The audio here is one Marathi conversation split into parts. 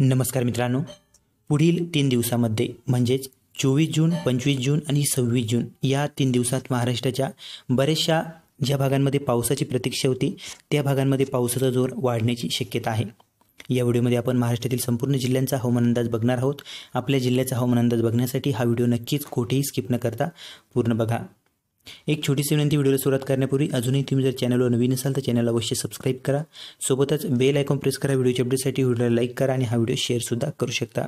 नमस्कार मित्रांनो पुढील तीन दिवसामध्ये म्हणजेच चोवीस जून पंचवीस जून आणि सव्वीस जून या तीन दिवसात महाराष्ट्राच्या बऱ्याचशा ज्या भागांमध्ये पावसाची प्रतीक्षा होती त्या भागांमध्ये पावसाचा जोर वाढण्याची शक्यता आहे या व्हिडिओमध्ये आपण महाराष्ट्रातील संपूर्ण जिल्ह्यांचा हवामान अंदाज बघणार आहोत आपल्या जिल्ह्याचा हवामान अंदाज बघण्यासाठी हा व्हिडिओ नक्कीच कुठेही स्किप न करता पूर्ण बघा एक छोटीशी विनंती व्हिडिओला सुरुवात करण्यापूर्वी अजूनही तुम्ही जर चॅनलवर नवीन असाल तर चॅनलला अवश्य सबस्क्राईब करा सोबतच बेल आयकॉन प्रेस करा व्हिडिओच्या अपडेटसाठी व्हिडिओला लाईक करा आणि हा व्हिडिओ शेअरसुद्धा करू शकता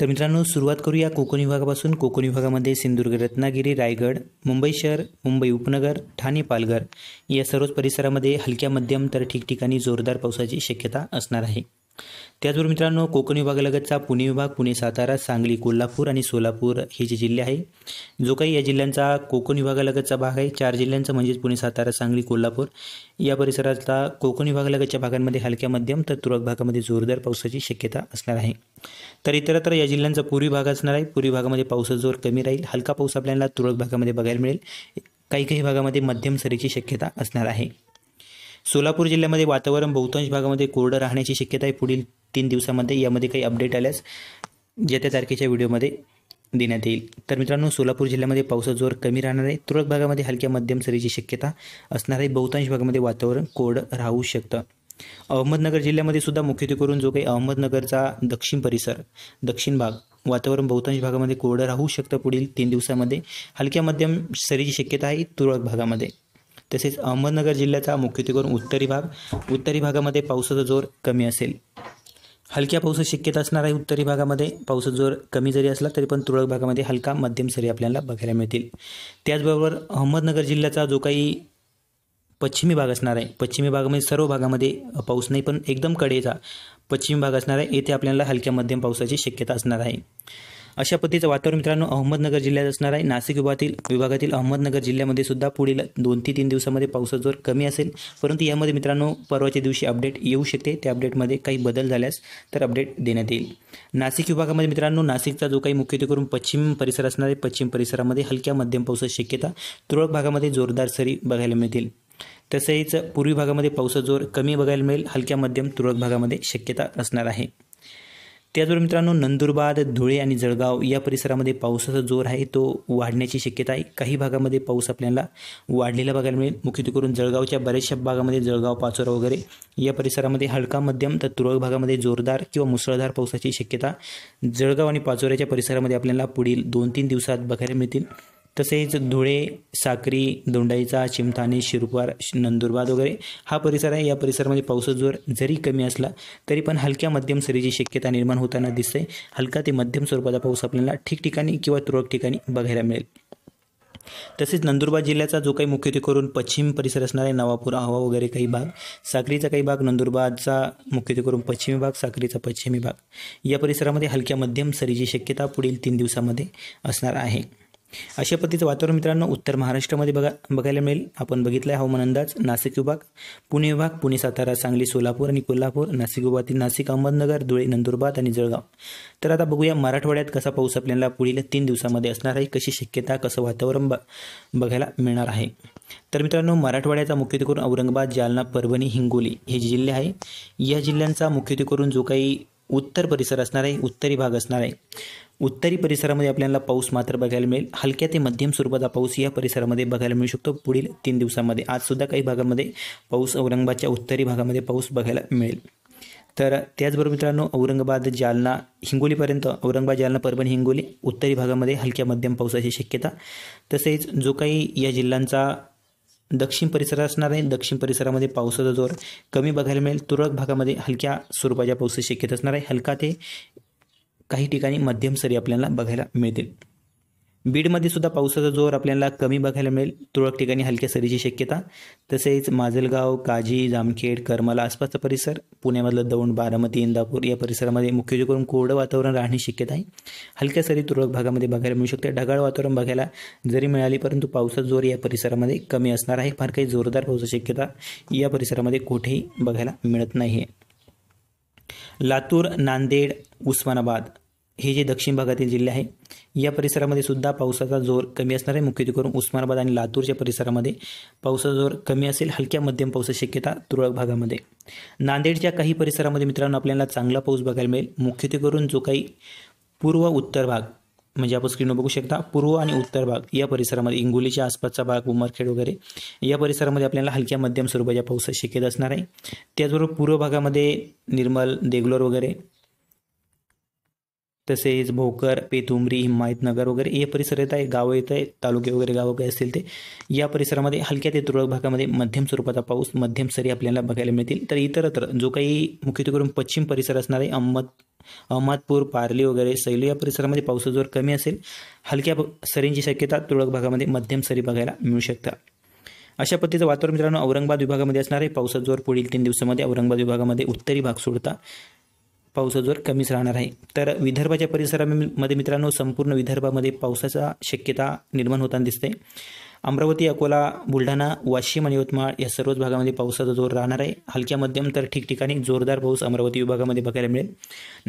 तर मित्रांनो सुरुवात करूया कोकण विभागापासून कोकण विभागामध्ये सिंधुदुर्ग रत्नागिरी रायगड मुंबई शहर मुंबई उपनगर ठाणे पालघर या सर्वच परिसरामध्ये हलक्या मध्यम तर ठिकठिकाणी जोरदार पावसाची शक्यता असणार आहे त्याचबरोबर मित्रांनो कोकण विभागालगतचा पुणे विभाग पुणे सातारा सांगली कोल्हापूर आणि सोलापूर हे जे जिल्हे आहे जो काही या जिल्ह्यांचा कोकण विभागालगतचा भाग आहे चार जिल्ह्यांचा म्हणजेच पुणे सातारा सांगली कोल्हापूर या परिसरातला कोकण विभागालगतच्या भागांमध्ये हलक्या मध्यम तर तुरळक भागामध्ये जोरदार पावसाची शक्यता असणार आहे तर इतरत्र या जिल्ह्यांचा पूर्वी भाग असणार आहे पूर्वी भागामध्ये पावसाचा जोर कमी राहील हलका पाऊस आपल्याला तुरळक भागामध्ये बघायला मिळेल काही काही भागामध्ये मध्यम सरीची शक्यता असणार आहे सोलापूर जिल्ह्यामध्ये वातावरण बहुतांश भागामध्ये कोरडं राहण्याची शक्यता आहे पुढील तीन दिवसामध्ये यामध्ये काही अपडेट आल्यास येत्या तारखेच्या व्हिडिओमध्ये देण्यात येईल तर मित्रांनो सोलापूर जिल्ह्यामध्ये पावसाचा जोर कमी राहणार आहे तुरळक भागामध्ये हलक्या मध्यम सरीची शक्यता असणार आहे बहुतांश भागामध्ये वातावरण कोरडं राहू शकतं अहमदनगर जिल्ह्यामध्ये सुद्धा मुख्यत्वे करून जो काही अहमदनगरचा दक्षिण परिसर दक्षिण भाग वातावरण बहुतांश भागामध्ये कोरडं राहू शकतं पुढील तीन दिवसामध्ये हलक्या मध्यम सरीची शक्यता आहे तुरळक भागामध्ये तसेच अहमदनगर जिल्ह्याचा करून उत्तरी भाग उत्तरी भागामध्ये पावसाचा जोर कमी असेल हलक्या पावसाची शक्यता असणार आहे उत्तरी भागामध्ये पावसाचा जोर कमी जरी असला तरी पण तुरळक भागामध्ये हलका मध्यम सरी आपल्याला बघायला मिळतील त्याचबरोबर अहमदनगर जिल्ह्याचा जो काही पश्चिमी भाग असणार आहे पश्चिमी भागामध्ये सर्व भागामध्ये पाऊस नाही पण एकदम कडेचा पश्चिमी भाग असणार आहे येथे आपल्याला हलक्या मध्यम पावसाची शक्यता असणार आहे अशा पद्धतीचं वातावरण मित्रांनो अहमदनगर जिल्ह्यात असणार आहे नाशिक विभागातील विभागातील अहमदनगर जिल्ह्यामध्ये सुद्धा पुढील दोन ते तीन दिवसामध्ये पावसाचा जोर कमी असेल परंतु यामध्ये मित्रांनो परवाच्या दिवशी अपडेट येऊ शकते त्या अपडेटमध्ये काही बदल झाल्यास तर अपडेट देण्यात येईल नाशिक विभागामध्ये मित्रांनो नाशिकचा जो काही मुख्यत्वे करून पश्चिम परिसर असणार आहे पश्चिम परिसरामध्ये हलक्या मध्यम पावसाची शक्यता तुरळक भागामध्ये जोरदार सरी बघायला मिळतील तसेच पूर्वी भागामध्ये पावसाचा जोर कमी बघायला मिळेल हलक्या मध्यम तुरळक भागामध्ये शक्यता असणार आहे त्याचबरोबर मित्रांनो नंदुरबार धुळे आणि जळगाव या परिसरामध्ये पावसाचा जोर आहे तो वाढण्याची शक्यता आहे काही भागामध्ये पाऊस आपल्याला वाढलेला बघायला मिळेल मुख्यत्वे करून जळगावच्या बऱ्याचशा भागामध्ये जळगाव पाचोरा वगैरे या परिसरामध्ये हलका मध्यम तर तुरळक भागामध्ये जोरदार किंवा मुसळधार पावसाची शक्यता जळगाव आणि पाचोऱ्याच्या परिसरामध्ये आपल्याला पुढील दोन तीन दिवसात बघायला मिळतील तसेच धुळे साक्री दोंडाईचा चिमताणे शिरपार नंदुरबार वगैरे हा परिसर आहे या परिसरामध्ये पावसाचा जोर जरी कमी असला तरी पण हलक्या मध्यम सरीची शक्यता निर्माण होताना दिसते हलका ते मध्यम स्वरूपाचा पाऊस आपल्याला ठिकठिकाणी किंवा तुरळक ठिकाणी बघायला मिळेल तसेच नंदुरबार जिल्ह्याचा जो काही मुख्यत्वे करून पश्चिम परिसर असणार आहे नवापूर हवा वगैरे काही भाग साक्रीचा काही भाग नंदुरबारचा मुख्यत्वे करून पश्चिमी भाग साक्रीचा पश्चिमी भाग या परिसरामध्ये हलक्या मध्यम सरीची शक्यता पुढील तीन दिवसामध्ये असणार आहे अशा पद्धतीचं वातावरण मित्रांनो उत्तर महाराष्ट्रामध्ये बघा बघायला मिळेल आपण बघितलं आहे हवामान अंदाज नाशिक विभाग पुणे विभाग पुणे सातारा सांगली सोलापूर आणि कोल्हापूर नाशिक विभागातील नाशिक अहमदनगर धुळे नंदुरबार आणि जळगाव तर आता बघूया मराठवाड्यात कसा पाऊस आपल्याला पुढील तीन दिवसामध्ये असणार आहे कशी शक्यता कसं वातावरण बघायला मिळणार आहे तर मित्रांनो मराठवाड्याचा मुख्यत्वे करून औरंगाबाद जालना परभणी हिंगोली हे जिल्हे आहे या जिल्ह्यांचा मुख्यत्वे करून जो काही उत्तर परिसर असणार आहे उत्तरी भाग असणार आहे उत्तरी परिसरामध्ये आपल्याला पाऊस मात्र बघायला मिळेल हलक्या ते मध्यम स्वरूपाचा पाऊस या परिसरामध्ये बघायला मिळू शकतो पुढील तीन दिवसामध्ये आजसुद्धा काही भागामध्ये पाऊस औरंगाबादच्या उत्तरी भागामध्ये पाऊस बघायला मिळेल तर त्याचबरोबर मित्रांनो औरंगाबाद जालना हिंगोलीपर्यंत औरंगाबाद जालना परभणी हिंगोली उत्तरी भागामध्ये हलक्या मध्यम पावसाची शक्यता तसेच जो काही या जिल्ह्यांचा दक्षिण परिसरात असणार आहे दक्षिण परिसरामध्ये पावसाचा जोर कमी बघायला मिळेल तुरळक भागामध्ये हलक्या स्वरूपाच्या पावसाची शक्यता असणार आहे हलका ते काही ठिकाणी मध्यम सरी आपल्याला बघायला मिळतील बीडमध्ये सुद्धा पावसाचा जोर आपल्याला कमी बघायला मिळेल तुरळक ठिकाणी हलक्या सरीची शक्यता तसेच माजलगाव काजी जामखेड करमाला आसपासचा परिसर पुण्यामधलं दौंड बारामती इंदापूर या परिसरामध्ये मुख्य करून कोरडं वातावरण राहण्याची शक्यता आहे हलक्या सरी तुरळक भागामध्ये बघायला मिळू शकते ढगाळ वातावरण बघायला जरी मिळाली परंतु पावसाचा जोर या परिसरामध्ये कमी असणार आहे फार काही जोरदार पावसाची शक्यता या परिसरामध्ये कुठेही बघायला मिळत नाही लातूर नांदेड उस्मानाबाद हे जे दक्षिण भागातील जिल्हे आहे या परिसरामध्ये सुद्धा पावसाचा जोर कमी असणार आहे करून उस्मानाबाद आणि लातूरच्या परिसरामध्ये पावसाचा जोर कमी असेल हलक्या मध्यम पावसाची शक्यता तुरळक भागामध्ये नांदेडच्या काही परिसरामध्ये मित्रांनो आपल्याला चांगला पाऊस बघायला मिळेल करून जो काही पूर्व उत्तर भाग म्हणजे आपण स्क्रीनवर बघू शकता पूर्व आणि उत्तर भाग या परिसरामध्ये इंगोलीच्या आसपासचा भाग उमरखेड वगैरे या परिसरामध्ये आपल्याला हलक्या मध्यम स्वरूपाच्या पावसाची शक्यता असणार आहे त्याचबरोबर पूर्व भागामध्ये निर्मल देगलोर वगैरे तसेच भोकर पेतुंबरी हिमायतनगर वगैरे हे परिसर येत आहे गावं येत आहे तालुके वगैरे गावं काही असतील ते या परिसरामध्ये हलक्या ते तुरळक भागामध्ये मध्यम स्वरूपाचा पाऊस मध्यम सरी आपल्याला बघायला मिळतील तर इतरत्र जो काही मुख्यत्वे करून पश्चिम परिसर असणार आहे अहमद अहमदपूर पारली वगैरे सैल या परिसरामध्ये पावसाचा जोर कमी असेल हलक्या सरींची शक्यता तुरळक भागामध्ये मध्यम सरी बघायला मिळू शकतात अशा पद्धतीचं वातावरण मित्रांनो औरंगाबाद विभागामध्ये असणार आहे पावसाचा जोर पुढील तीन दिवसामध्ये औरंगाबाद विभागामध्ये उत्तरी भाग सोडता जोर कमीच राहणार आहे तर विदर्भाच्या परिसरामध्ये मित्रांनो संपूर्ण विदर्भामध्ये पावसाचा शक्यता निर्माण होताना दिसते अमरावती अकोला बुलढाणा वाशिम आणि यवतमाळ या सर्वच भागामध्ये पावसाचा जोर राहणार आहे हलक्या मध्यम तर ठिकठिकाणी जोरदार पाऊस अमरावती विभागामध्ये बघायला मिळेल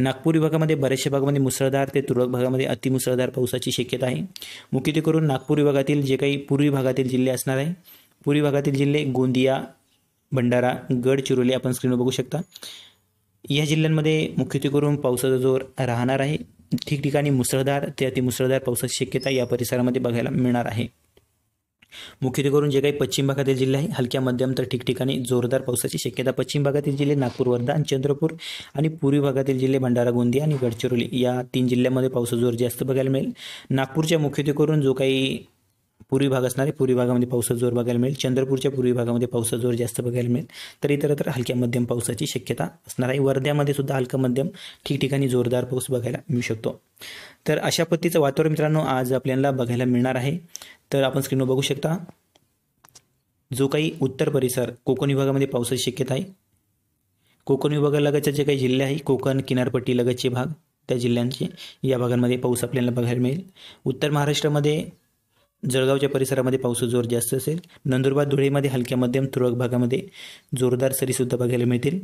नागपूर विभागामध्ये बऱ्याचशा भागामध्ये मुसळधार ते तुरळक भागामध्ये अतिमुसळधार पावसाची शक्यता आहे मुख्यत्वे करून नागपूर विभागातील जे काही पूर्वी भागातील जिल्हे असणार आहे पूर्वी भागातील जिल्हे गोंदिया भंडारा गडचिरोली आपण स्क्रीनवर बघू शकता या जिल्ह्यांमध्ये मुख्यत्वे करून पावसाचा जोर राहणार आहे ठिकठिकाणी मुसळधार ते अतिमुसळधार पावसाची शक्यता या परिसरामध्ये बघायला मिळणार आहे मुख्यत्वे करून जे काही पश्चिम भागातील जिल्हे आहे हलक्या मध्यम तर ठिकठिकाणी जोरदार पावसाची शक्यता पश्चिम भागातील जिल्हे नागपूर वर्धा आणि चंद्रपूर आणि पूर्वी भागातील जिल्हे भंडारा गोंदिया आणि गडचिरोली या तीन जिल्ह्यांमध्ये पावसाचा जोर जास्त बघायला मिळेल नागपूरच्या मुख्यत्वे करून जो काही पूर्वी भाग असणारे पूर्वी भागामध्ये पावसाचा जोर बघायला मिळेल चंद्रपूरच्या पूर्वी भागामध्ये पावसाचा जोर जास्त बघायला मिळेल तर इतरत्र हलक्या मध्यम पावसाची शक्यता असणार आहे वर्ध्यामध्ये सुद्धा हलका मध्यम ठिकठिकाणी जोरदार पाऊस बघायला मिळू शकतो तर अशा पद्धतीचं वातावरण मित्रांनो आज आपल्याला बघायला मिळणार आहे तर आपण स्क्रीनवर बघू शकता जो काही उत्तर परिसर कोकण विभागामध्ये पावसाची शक्यता आहे कोकण विभागालगतच्या जे काही जिल्हे आहे कोकण किनारपट्टीलगतचे भाग त्या जिल्ह्यांचे या भागांमध्ये पाऊस आपल्याला बघायला मिळेल उत्तर महाराष्ट्रामध्ये जळगावच्या परिसरामध्ये पाऊस जोर जास्त असेल नंदुरबार धुळेमध्ये हलक्या मध्यम तुरळक भागामध्ये जोरदार सरीसुद्धा बघायला मिळतील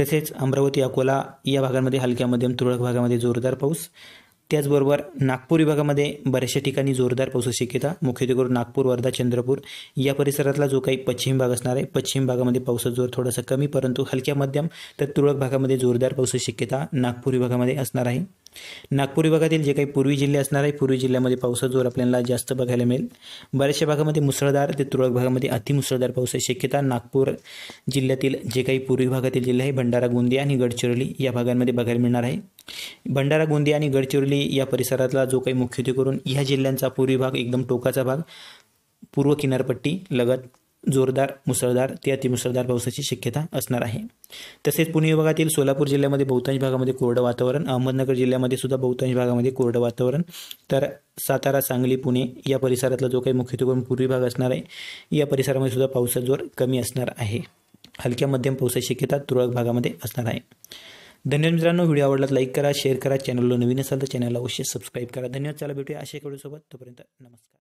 तसेच अमरावती अकोला या भागांमध्ये हलक्या मध्यम तुरळक भागामध्ये जोरदार पाऊस त्याचबरोबर नागपूर विभागामध्ये बऱ्याचशा ठिकाणी जोरदार पाऊस शक्यता करून नागपूर वर्धा चंद्रपूर या परिसरातला जो काही पश्चिम भाग असणार आहे पश्चिम भागामध्ये पावसाचा जोर थोडासा कमी परंतु हलक्या मध्यम तर तुरळक भागामध्ये जोरदार पाऊस शक्यता नागपूर विभागामध्ये असणार आहे नागपूर विभागातील जे काही पूर्वी जिल्हे असणार आहे पूर्वी जिल्ह्यामध्ये पावसाचा जोर आपल्याला जास्त बघायला मिळेल बऱ्याचशा भागामध्ये मुसळधार ते तुरळक भागामध्ये अतिमुसळधार पावसाची शक्यता नागपूर जिल्ह्यातील जे काही पूर्वी भागातील जिल्हे आहे भंडारा गोंदिया आणि गडचिरोली या भागांमध्ये बघायला मिळणार आहे भंडारा गोंदिया आणि गडचिरोली या परिसरातला जो काही मुख्यत्वे करून ह्या जिल्ह्यांचा पूर्वी भाग एकदम टोकाचा भाग पूर्व किनारपट्टी लगत जोरदार मुसळधार ते अतिमुसळधार पावसाची शक्यता असणार आहे तसेच पुणे विभागातील सोलापूर जिल्ह्यामध्ये बहुतांश भागामध्ये कोरडं वातावरण अहमदनगर जिल्ह्यामध्ये सुद्धा बहुतांश भागामध्ये कोरडं वातावरण तर सातारा सांगली पुणे या परिसरातला जो काही करून पूर्वी भाग असणार आहे या परिसरामध्ये सुद्धा पावसाचा जोर कमी असणार आहे हलक्या मध्यम पावसाची शक्यता तुरळक भागामध्ये असणार आहे धन्यवाद मित्रांनो व्हिडिओ आवडला लाईक करा शेअर करा चॅनलला नवीन असाल तर चॅनलला अवश्य सबस्क्राईब करा धन्यवाद चला भेटूया अशा सोबत तोपर्यंत नमस्कार